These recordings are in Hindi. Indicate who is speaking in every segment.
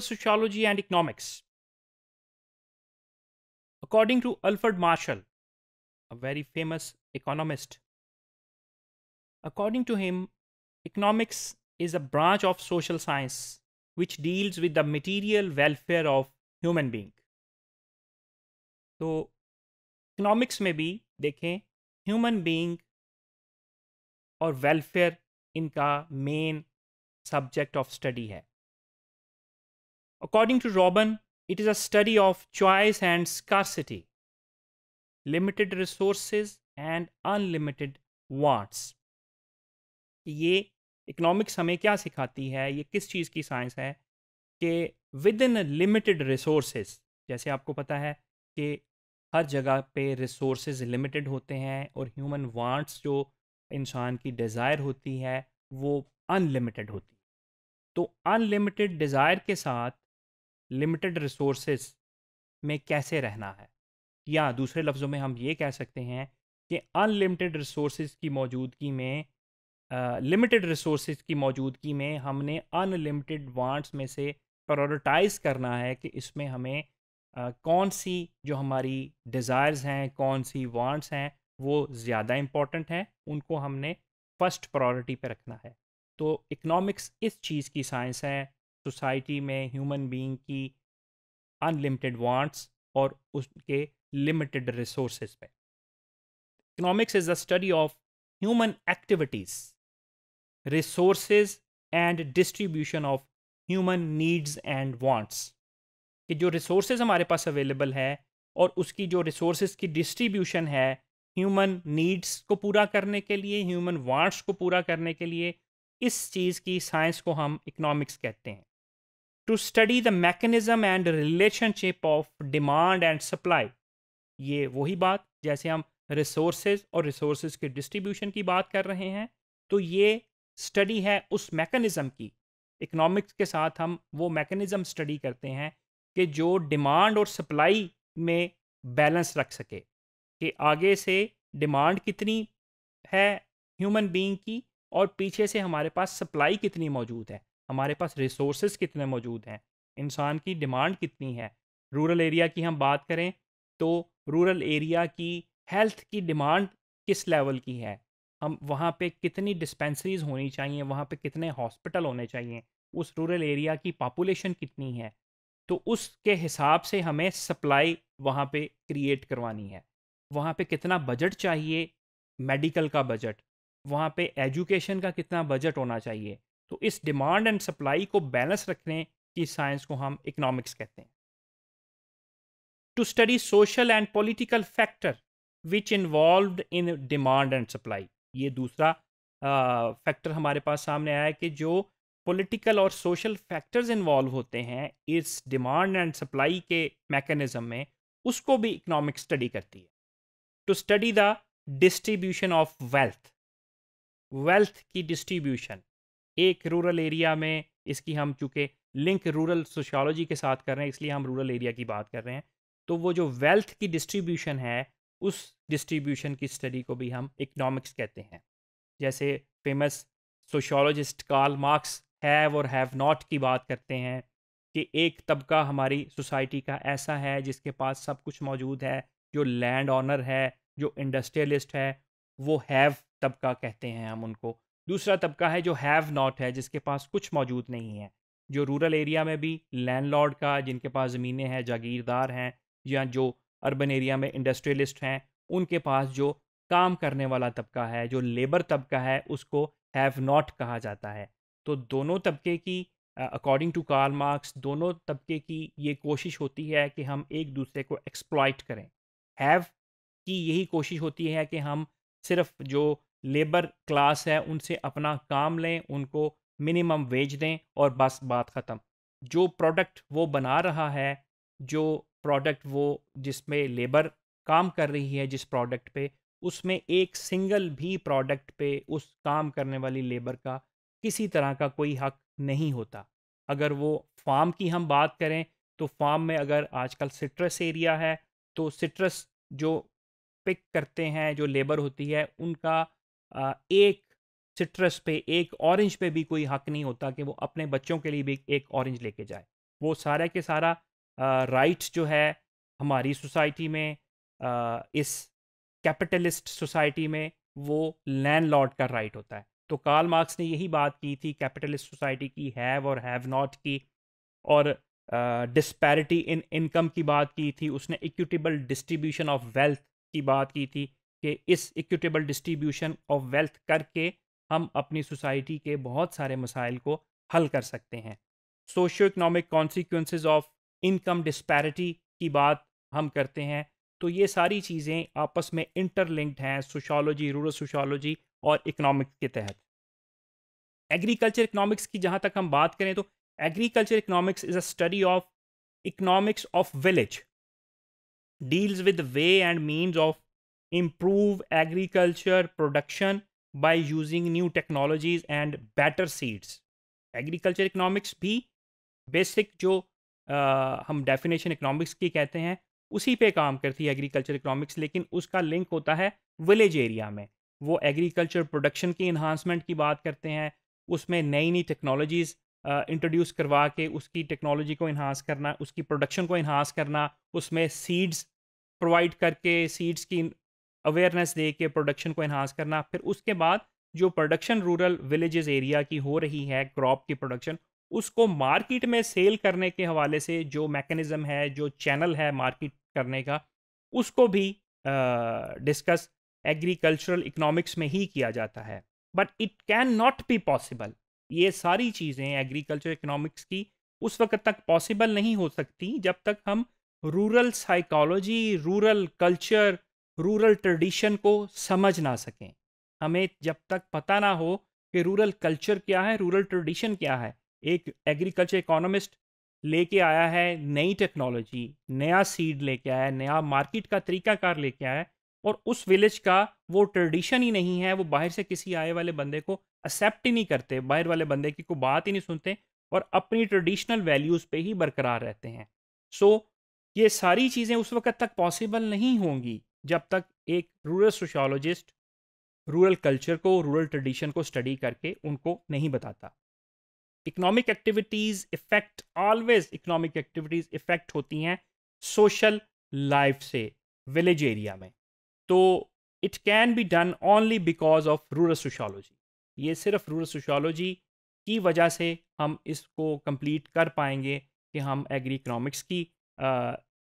Speaker 1: sociology and economics. According to Alfred Marshall, a very famous economist, according to him, economics is a branch of social science which deals with the material welfare of human being. So, economics may be, देखें human being, or welfare, इनका main subject of study है According to Robin, it is a study of choice and scarcity, limited resources and unlimited wants. ये इकोनॉमिक्स हमें क्या सिखाती है ये किस चीज़ की साइंस है कि विद इन लिमिटेड रिसोर्सेज जैसे आपको पता है कि हर जगह पे रिसोर्सेज लिमिटेड होते हैं और ह्यूमन वांट्स जो इंसान की डिज़ायर होती है वो अनलिमिटेड होती है तो अनलिमिटेड डिज़ायर के साथ लिमिटेड रिसोर्सेज में कैसे रहना है या दूसरे लफ्ज़ों में हम ये कह सकते हैं कि अनलिमिटेड रिसोर्सेज की मौजूदगी में लिमिटेड uh, रिसोर्सेज की मौजूदगी में हमने अनलिमिटेड वांट्स में से प्रायोरिटाइज करना है कि इसमें हमें uh, कौन सी जो हमारी डिज़ायर्स हैं कौन सी वांट्स हैं वो ज़्यादा इम्पॉर्टेंट हैं उनको हमने फर्स्ट प्रायोरिटी पे रखना है तो इकनॉमिक्स इस चीज़ की साइंस है सोसाइटी में ह्यूमन बीइंग की अनलिमिटेड वांट्स और उसके लिमिटेड रिसोर्सेज पे economics is the study of human activities resources and distribution of human needs and wants कि जो रिसोर्सेज हमारे पास अवेलेबल है और उसकी जो रिसोर्सेज की डिस्ट्रीब्यूशन है ह्यूमन नीड्स को पूरा करने के लिए ह्यूमन वांट्स को पूरा करने के लिए इस चीज़ की साइंस को हम इकोनॉमिक्स कहते हैं to study the mechanism and relationship of demand and supply ये वही बात जैसे हम रिसोर्सेज और रिसोर्सेज के डिस्ट्रीब्यूशन की बात कर रहे हैं तो ये स्टडी है उस मैकेनिज़्म की इकोनॉमिक्स के साथ हम वो मैकेनिज़्म स्टडी करते हैं कि जो डिमांड और सप्लाई में बैलेंस रख सके कि आगे से डिमांड कितनी है ह्यूमन बीइंग की और पीछे से हमारे पास सप्लाई कितनी मौजूद है हमारे पास रिसोर्सेज कितने मौजूद हैं इंसान की डिमांड कितनी है रूरल एरिया की हम बात करें तो रूरल एरिया की हेल्थ की डिमांड किस लेवल की है हम वहाँ पे कितनी डिस्पेंसरीज होनी चाहिए वहाँ पे कितने हॉस्पिटल होने चाहिए उस रूरल एरिया की पॉपुलेशन कितनी है तो उसके हिसाब से हमें सप्लाई वहाँ पे क्रिएट करवानी है वहाँ पे कितना बजट चाहिए मेडिकल का बजट वहाँ पे एजुकेशन का कितना बजट होना चाहिए तो इस डिमांड एंड सप्लाई को बैलेंस रखने की साइंस को हम इकोनॉमिक्स कहते हैं to study social and political factor which involve in demand and supply ये दूसरा फैक्टर uh, हमारे पास सामने आया कि जो पॉलिटिकल और सोशल फैक्टर्स इन्वॉल्व होते हैं इस डिमांड एंड सप्लाई के मैकेनिज़्म में उसको भी इकोनॉमिक स्टडी करती है to study the distribution of wealth wealth की डिस्ट्रीब्यूशन एक रूरल एरिया में इसकी हम चूँकि लिंक रूरल सोशोलॉजी के साथ कर रहे हैं इसलिए हम रूरल एरिया की बात कर रहे हैं तो वो जो वेल्थ की डिस्ट्रीब्यूशन है उस डिस्ट्रीब्यूशन की स्टडी को भी हम इकनॉमिक्स कहते हैं जैसे famous sociologist Karl Marx have और हैव नॉट की बात करते हैं कि एक तबका हमारी सोसाइटी का ऐसा है जिसके पास सब कुछ मौजूद है जो लैंड ऑनर है जो इंडस्ट्रियलिस्ट है वो हैव तबका कहते हैं हम उनको दूसरा तबका है जो हैव नॉट है जिसके पास कुछ मौजूद नहीं है जो रूरल एरिया में भी लैंडलॉर्ड का जिनके पास ज़मीनें हैं जागीरदार हैं या जो अर्बन एरिया में इंडस्ट्रियलिस्ट हैं उनके पास जो काम करने वाला तबका है जो लेबर तबका है उसको हैव नॉट कहा जाता है तो दोनों तबके की अकॉर्डिंग टू कार्ल मार्क्स दोनों तबके की ये कोशिश होती है कि हम एक दूसरे को एक्सप्लॉइट करें हैव की यही कोशिश होती है कि हम सिर्फ जो लेबर क्लास है उनसे अपना काम लें उनको मिनिमम वेज दें और बस बात ख़त्म जो प्रोडक्ट वो बना रहा है जो प्रोडक्ट वो जिसमें लेबर काम कर रही है जिस प्रोडक्ट पे उसमें एक सिंगल भी प्रोडक्ट पे उस काम करने वाली लेबर का किसी तरह का कोई हक नहीं होता अगर वो फार्म की हम बात करें तो फार्म में अगर आजकल सिट्रस एरिया है तो सिट्रस जो पिक करते हैं जो लेबर होती है उनका एक सिट्रस पे एक ऑरेंज पे भी कोई हक नहीं होता कि वो अपने बच्चों के लिए भी एक ऑरेंज लेके जाए वो सारे के सारा राइट जो है हमारी सोसाइटी में इस कैपिटलिस्ट सोसाइटी में वो लैंड का राइट होता है तो कार्ल मार्क्स ने यही बात की थी कैपिटलिस्ट सोसाइटी की हैव और हैव नॉट की और डिस्पैरिटी इन इनकम की बात की थी उसने इक्विटेबल डिस्ट्रीब्यूशन ऑफ वेल्थ की बात की थी कि इस इक्विटेबल डिस्ट्रीब्यूशन ऑफ वेल्थ करके हम अपनी सोसाइटी के बहुत सारे मसाइल को हल कर सकते हैं socio economic consequences of income disparity की बात हम करते हैं तो ये सारी चीज़ें आपस में इंटरलिंक्ड हैं सोशोलॉजी रूरल सोशोलॉजी और इकनॉमिक के तहत एग्रीकल्चर इकनॉमिक्स की जहाँ तक हम बात करें तो agriculture economics is a study of economics of village deals with way and means of improve agriculture production by using new technologies and better seeds agriculture economics भी बेसिक जो आ, हम डेफिनेशन इकनॉमिक्स की कहते हैं उसी पर काम करती है एग्रीकल्चर इकनॉमिक्स लेकिन उसका लिंक होता है विलेज एरिया में वो एग्रीकल्चर प्रोडक्शन की इन्हांसमेंट की बात करते हैं उसमें नई नई टेक्नोलॉजीज़ इंट्रोड्यूस करवा के उसकी टेक्नोलॉजी को इन्हांस करना उसकी प्रोडक्शन को इन्हांस करना उसमें सीड्स प्रोवाइड करके सीड्स की अवेयरनेस दे के प्रोडक्शन को इन्हांस करना फिर उसके बाद जो प्रोडक्शन रूरल विलेजेस एरिया की हो रही है क्रॉप की प्रोडक्शन उसको मार्केट में सेल करने के हवाले से जो मैकेनिज़्म है जो चैनल है मार्केट करने का उसको भी डिस्कस एग्रीकल्चरल इकोनॉमिक्स में ही किया जाता है but it can not be possible ये सारी चीज़ें एग्रीकल्चर इकोनॉमिक्स की उस वक्त तक पॉसिबल नहीं हो सकती जब तक हम rural psychology rural culture rural tradition को समझ ना सकें हमें जब तक पता ना हो कि रूरल कल्चर क्या है रूरल ट्रेडिशन क्या है एक एग्रीकल्चर इकोनॉमिस्ट लेके आया है नई टेक्नोलॉजी नया सीड लेके आया है नया मार्केट का तरीकाकार लेके आया है और उस विलेज का वो ट्रेडिशन ही नहीं है वो बाहर से किसी आए वाले बंदे को एक्सेप्ट ही नहीं करते बाहर वाले बंदे की कोई बात ही नहीं सुनते और अपनी ट्रेडिशनल वैल्यूज़ पे ही बरकरार रहते हैं सो so, ये सारी चीज़ें उस वक़्त तक पॉसिबल नहीं होंगी जब तक एक रूरल सोशोलॉजिस्ट रूरल कल्चर को रूरल ट्रेडिशन को स्टडी करके उनको नहीं बताता economic activities effect always economic activities effect होती हैं सोशल लाइफ से विलेज एरिया में तो it can be done only because of rural sociology ये सिर्फ रूरल सोशोलॉजी की वजह से हम इसको कंप्लीट कर पाएंगे कि हम एग्री इकोनॉमिक्स की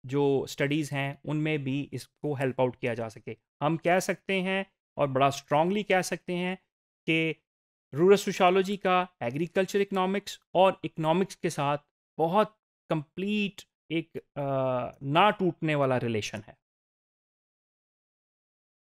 Speaker 1: जो स्टडीज़ हैं उनमें भी इसको हेल्प आउट किया जा सके हम कह सकते हैं और बड़ा स्ट्रांगली कह सकते हैं कि रूरल सोशालोजी का एग्रीकल्चर इकोनॉमिक्स और इकोनॉमिक्स के साथ बहुत कंप्लीट एक आ, ना टूटने वाला रिलेशन है